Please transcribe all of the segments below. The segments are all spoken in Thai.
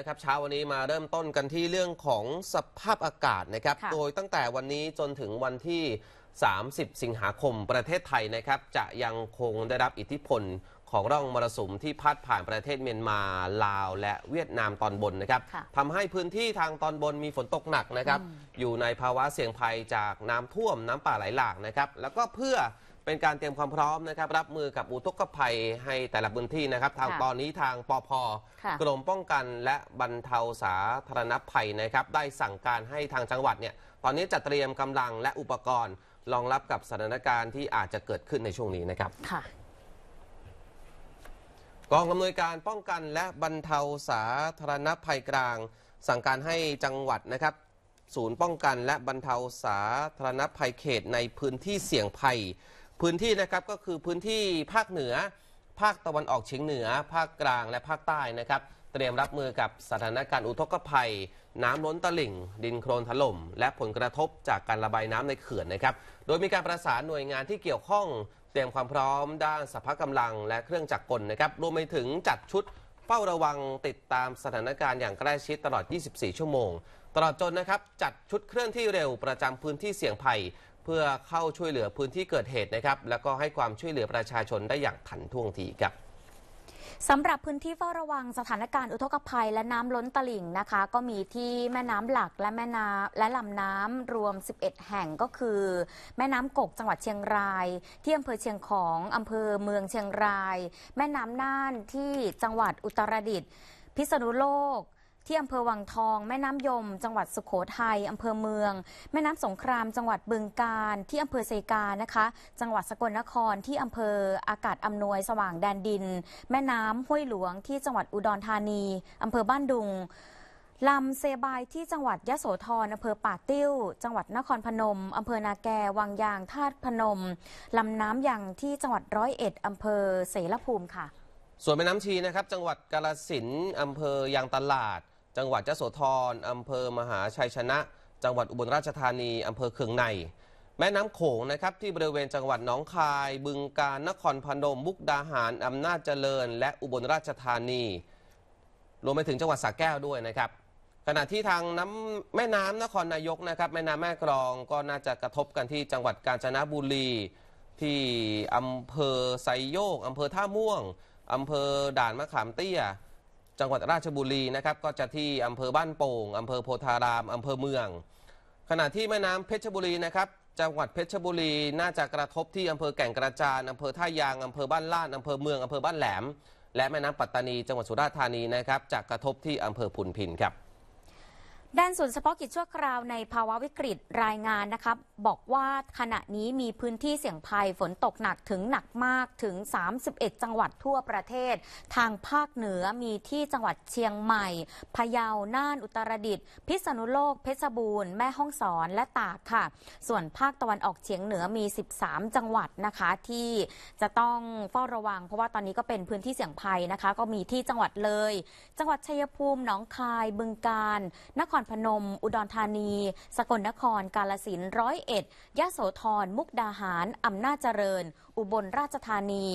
ะครับเช้าวันนี้มาเริ่มต้นกันที่เรื่องของสภาพอากาศนะครับ โดยตั้งแต่วันนี้จนถึงวันที่ 30 สิงหาคมประเทศไทยนะครับ จะยังคงได้รับอิทธิพลของร่องมรสุมที่พัดผ่านประเทศเมียนมาลาว และเวียดนามตอนบนนะครับทำให้พื้นที่ทางตอนบนมีฝนตกหนักนะครับ อยู่ในภาวะเสี่ยงภัยจากน้ำท่วมน้ำป่าไหลหลากนะครับ แล้วก็เพื่อเป็นการเตรียมความพร้อมนะครับรับมือกับอุทกภัยให้แต่ละพื้นที่นะครับ ทางตอนนี้ทางปพกรมป้องกันและบรรเทาสาธารณภัยนะครับ ได้สั่งการให้ทางจังหวัดเนี่ยตอนนี้จัดเตรียมกำลังและอุปกรณ์รองรับกับสถานการณ์ที่อาจจะเกิดขึ้นในช่วงนี้นะครับค่ะกองอำนวยการป้องกันและบรรเทาสาธารณภัยกลาง สั่งการให้จังหวัดนะครับ ศูนย์ป้องกันและบรรเทาสาธารณภัยเขตในพื้นที่เสี่ยงภัยพื้นที่นะครับก็คือพื้นที่ภาคเหนือ ภาคตะวันออกเฉียงเหนือ ภาคกลางและภาคใต้นะครับ เตรียมรับมือกับสถานการณ์อุทกภัย น้ำล้นตลิ่ง ดินโครนถล่มและผลกระทบจากการระบายน้ำในเขื่อนนะครับโดยมีการประสานหน่วยงานที่เกี่ยวข้อง เตรียมความพร้อม ด้านสภาพกำลัง และเครื่องจักรกลนะครับรวมไปถึงจัดชุดเฝ้าระวังติดตามสถานการณ์อย่างใกล้ชิดตลอด 24 ชั่วโมงตลอดจนนะครับจัดชุดเคลื่อนที่เร็วประจำพื้นที่เสี่ยงภัยเพื่อเข้าช่วยเหลือพื้นที่เกิดเหตุนะครับ แล้วก็ให้ความช่วยเหลือประชาชนได้อย่างทันท่วงทีครับสำหรับพื้นที่เฝ้าระวังสถานการณ์อุทกภัยและน้ำล้นตลิ่งนะคะก็มีที่แม่น้ำหลักและแม่น้ำและลำน้ำรวม 11 แห่งก็คือ แม่น้ำกกจังหวัดเชียงรายที่อำเภอเชียงของอำเภอเมืองเชียงราย แม่น้ำน่านที่จังหวัดอุตรดิตถ์พิษณุโลกที่อำเภอวังทองแม่น้ำยม จังหวัดสุขโขทยัยอำเภอเมือง แม่น้ำสงคราม จังหวัดบึงกาฬที่อำเภอเซกานะคะ จังหวัดสกลนครที่อำเภออากาศอำนวยสว่างแดนดิน แม่น้ำห้วยหลวงที่จังหวัดอุดรธานีอำเภอบ้านดุงลำเซบายที่จังหวัดยะโสธรอำเภอป่าติ้วจังหวัดนครพนมอำเภอนาแกวังยางธาตุพนมลำน้ำยังที่จังหวัดร้อยเอ็ดอำเภอเสรภูมิค่ะ ส่วนแม่น้ำชีนะครับ จังหวัดกาลสินอำเภอยางตลาดจังหวัดยโสธรอำเภอมหาชัยชนะ จังหวัดอุบลราชธานีอำเภอเคืองใน แม่น้ำโขงนะครับที่บริเวณจังหวัดหนองคายบึงกาฬนครพนมมุกดาหารอำนาจเจริญ และอุบลราชธานี รวมไปถึงจังหวัดสระแก้วด้วยนะครับ ขณะที่ทางน้ำแม่น้ำนครนายกนะครับ แม่น้ำแม่กรองก็น่าจะกระทบกันที่จังหวัดกาญจนบุรี ที่อำเภอไซโยกอำเภอท่าม่วงอำเภอด่านมะขามเตี้ยจังหวัดราชบุรีนะครับก็จะที่อำเภอบ้านโป่งอำเภอโพธารามอำเภอเมือง ขณะที่แม่น้ำเพชรบุรีนะครับจังหวัดเพชรบุรี น่าจะกระทบที่อำเภอแก่งกระจานอำเภอท่ายางอำเภอบ้านลาดอำเภอเมืองอำเภอบ้านแหลม และแม่น้ำปัตตานีจังหวัดสุราษฎร์ธานีนะครับจะกระทบที่อำเภอพุนพินครับด้านศูนย์เฉพาะกิจชั่วคราวในภาวะวิกฤตรายงานนะครับบอกว่าขณะนี้มีพื้นที่เสี่ยงภัยฝนตกหนักถึงหนักมากถึง 31 จังหวัดทั่วประเทศ ทางภาคเหนือมีที่จังหวัดเชียงใหม่พะเยาน่านอุตรดิตถ์พิษณุโลก เพชรบูรณ์แม่ฮ่องสอนและตากค่ะ ส่วนภาคตะวันออกเฉียงเหนือมี 13 จังหวัดนะคะที่จะต้องเฝ้าระวัง เพราะว่าตอนนี้ก็เป็นพื้นที่เสี่ยงภัยนะคะ ก็มีที่จังหวัดเลย จังหวัดชัยภูมิหนองคาย บึงกาฬนครพนม อุดรธานี สกลนครกาฬสินธุ์ร้อยเอ็ดยะโสธร มุกดาหารอำนาจเจริญ อุบลราชธานี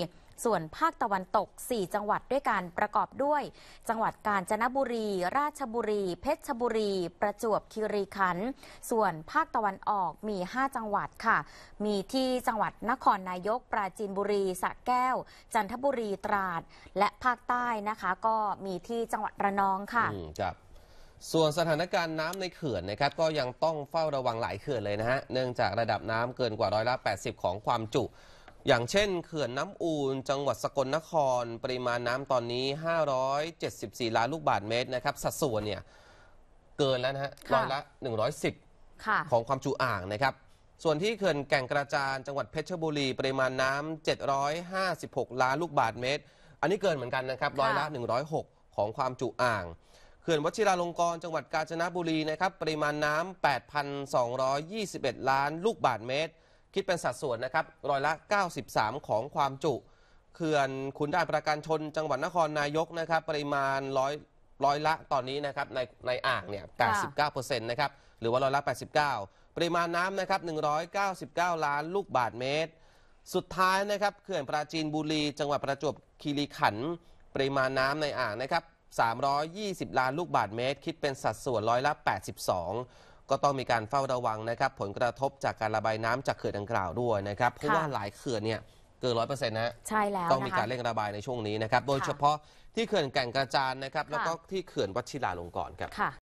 ส่วนภาคตะวันตก 4 จังหวัดด้วยกันประกอบด้วย จังหวัดกาญจนบุรี ราชบุรี เพชรบุรี ประจวบคีรีขันธ์ส่วนภาคตะวันออกมี 5 จังหวัดค่ะ มีที่จังหวัดนครนายกปราจีนบุรีสระแก้ว จันทบุรีตราดและภาคใต้นะคะ ก็มีที่จังหวัดระนองค่ะครับส่วนสถานการณ์น้ำในเขื่อนนะครับก็ยังต้องเฝ้าระวังหลายเขื่อนเลยนะฮะ เนื่องจากระดับน้ำเกินกว่าร้อยละแปของความจุ อย่างเช่นเขื่อนน้ำอูนจังหวัดสกลนครปริมาณน้ำตอนนี้ 574ล้านลูกบาทเมตรนะครับสัดส่วนเนี่ยเกินแล้วนะฮะร้อยละ110ของความจุอ่างนะครับ ส่วนที่เขื่อนแก่งกระจานจังหวัดเพชรบุรี ปริมาณน้ำ756ล้านลูกบาทเมตร อันนี้เกินเหมือนกันนะครับร้อยละ 106 ของความจุอ่างเขื่อนวชิราลงกรจังหวัดกาญจนบุรีนะครับ ปริมาณน้ำ 8,221 ล้าน ลูกบาศก์เมตร คิดเป็นสัดส่วนนะครับร้อยละ 93 ของความจุเขื่อนขุนด่านประการชนจังหวัดนครนายกนะครับ ปริมาณร้อยร้อยละตอนนี้นะครับในในอ่างเนี่ย 89%นะครับหรือว่าร้อยละ 89 ปริมาณน้ำนะครับ 199 ล้าน ลูกบาศก์เมตร สุดท้ายนะครับเขื่อนปราจีนบุรีจังหวัดประจวบคีรีขันธ์ปริมาณน้ำในอ่างนะครับ320 ล้านลูกบาทเมตร คิดเป็น สัดส่วนร้อยละ 82 ก็ต้องมีการเฝ้าระวังนะครับ ผลกระทบจากการระบาย น้ำจากเขื่อนดังกล่าวด้วยนะครับเพราะว่าหลายเขื่อนเนี่ยเกินร้อยเปอร์เซ็นต์นะใช่แล้วต้องมีการเร่งระบายในช่วง นี้นะครับ โดยเฉพาะที่เขื่อนแก่งกระจานนะครับ แล้วก็ที่เขื่อนวัชิราลงกรณ์ครับ